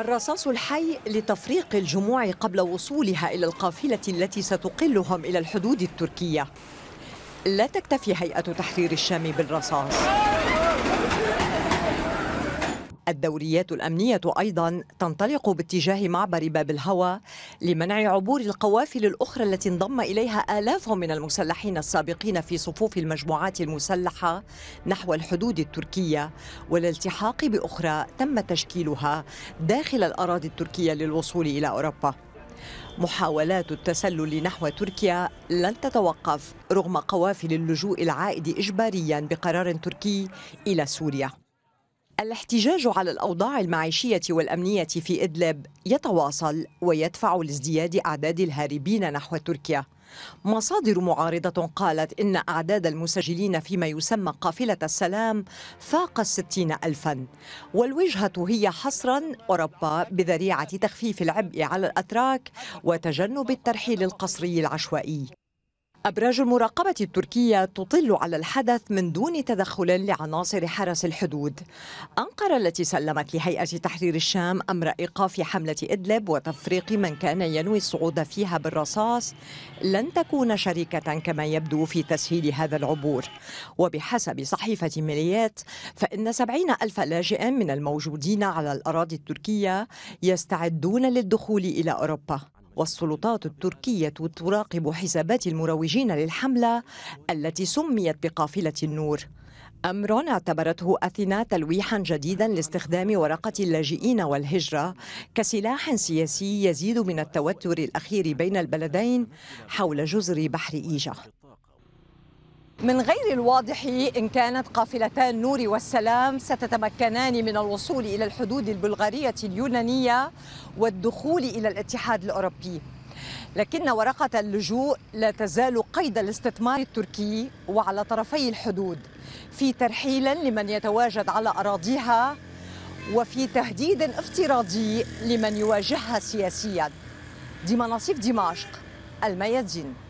الرصاص الحي لتفريق الجموع قبل وصولها إلى القافلة التي ستقلهم إلى الحدود التركية لا تكتفي هيئة تحرير الشام بالرصاص الدوريات الأمنية أيضا تنطلق باتجاه معبر باب الهوى لمنع عبور القوافل الأخرى التي انضم إليها آلاف من المسلحين السابقين في صفوف المجموعات المسلحة نحو الحدود التركية والالتحاق بأخرى تم تشكيلها داخل الأراضي التركية للوصول إلى أوروبا محاولات التسلل نحو تركيا لن تتوقف رغم قوافل اللجوء العائد إجباريا بقرار تركي إلى سوريا الاحتجاج على الأوضاع المعيشية والأمنية في إدلب يتواصل ويدفع لازدياد أعداد الهاربين نحو تركيا مصادر معارضة قالت إن أعداد المسجلين فيما يسمى قافلة السلام فاق الستين ألفا والوجهة هي حصرا أوروبا بذريعة تخفيف العبء على الأتراك وتجنب الترحيل القسري العشوائي أبراج المراقبة التركية تطل على الحدث من دون تدخل لعناصر حرس الحدود. أنقرة التي سلمت لهيئة تحرير الشام أمر إيقاف حملة إدلب وتفريق من كان ينوي الصعود فيها بالرصاص لن تكون شريكة كما يبدو في تسهيل هذا العبور. وبحسب صحيفة ميليات فإن سبعين ألف لاجئ من الموجودين على الأراضي التركية يستعدون للدخول إلى أوروبا. والسلطات التركية تراقب حسابات المروجين للحملة التي سميت بقافلة النور أمر اعتبرته أثينا تلويحا جديدا لاستخدام ورقة اللاجئين والهجرة كسلاح سياسي يزيد من التوتر الأخير بين البلدين حول جزر بحر إيجا من غير الواضح إن كانت قافلتا النور والسلام ستتمكنان من الوصول إلى الحدود البلغارية اليونانية والدخول إلى الاتحاد الأوروبي لكن ورقة اللجوء لا تزال قيد الاستثمار التركي وعلى طرفي الحدود في ترحيل لمن يتواجد على أراضيها وفي تهديد افتراضي لمن يواجهها سياسيا دي مناصف دمشق الميادين